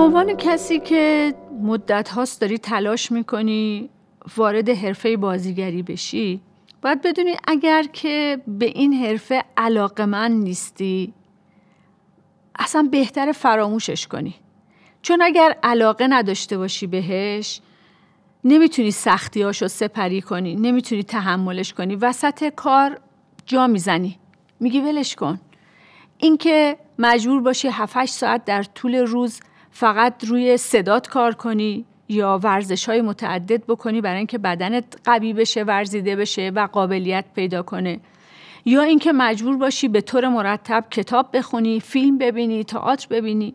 به عنوان کسی که مدت هاست داری تلاش میکنی وارد حرفه بازیگری بشی باید بدونی اگر که به این حرفه علاقه من نیستی اصلا بهتر فراموشش کنی چون اگر علاقه نداشته باشی بهش نمیتونی رو سپری کنی نمیتونی تحملش کنی وسط کار جا میزنی میگی ولش کن اینکه مجبور باشی 7 ساعت در طول روز فقط روی صدات کار کنی یا ورزش های متعدد بکنی برای اینکه بدنت قوی بشه ورزیده بشه و قابلیت پیدا کنه یا اینکه مجبور باشی به طور مرتب کتاب بخونی فیلم ببینی تئاتر ببینی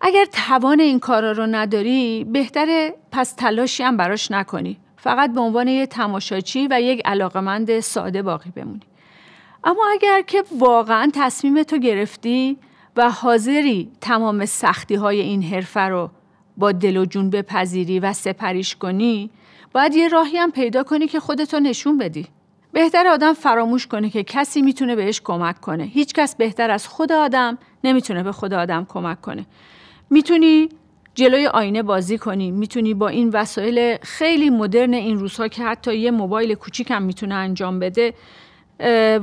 اگر توان این کارا رو نداری بهتره پس تلاشی هم براش نکنی فقط به عنوان یه تماشاچی و یک علاقمند ساده باقی بمونی اما اگر که واقعا تصمیم تو گرفتی و حاضری تمام سختی های این حرفه رو با دل و جون بپذیری و سپریش کنی باید یه راهی هم پیدا کنی که خودتو نشون بدی بهتر آدم فراموش کنه که کسی میتونه بهش کمک کنه هیچ کس بهتر از خود آدم نمیتونه به خود آدم کمک کنه میتونی جلوی آینه بازی کنی میتونی با این وسایل خیلی مدرن این روزها که حتی یه موبایل کوچیکم هم میتونه انجام بده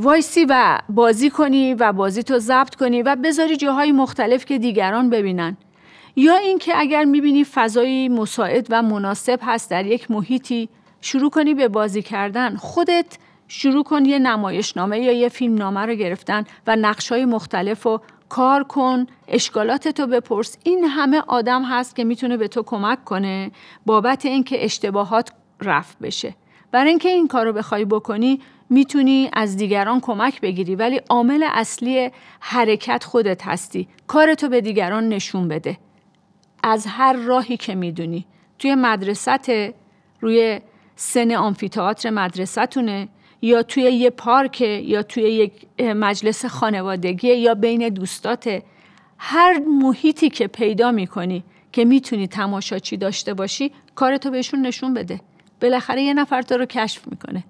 وایسی و بازی کنی و بازی تو ضبط کنی و بذاری جاهای مختلف که دیگران ببینن یا اینکه اگر میبینی فضایی مساعد و مناسب هست در یک محیطی شروع کنی به بازی کردن خودت شروع کن یه نامه یا یه فیلم نامه رو گرفتن و نقش های مختلف رو کار کن اشکالاتتو بپرس این همه آدم هست که میتونه به تو کمک کنه بابت اینکه اشتباهات رفت بشه برای اینکه این کار رو بخوای بکنی میتونی از دیگران کمک بگیری ولی عامل اصلی حرکت خودت هستی کارتو به دیگران نشون بده از هر راهی که میدونی توی مدرسه روی سن آمفیتئاتر مدرسهتونه یا توی یه پارک یا توی یک مجلس خانوادگی یا بین دوستات هر محیطی که پیدا میکنی که میتونی تماشاچی داشته باشی کارتو بهشون نشون بده بالاخره یه نفر تو رو کشف میکنه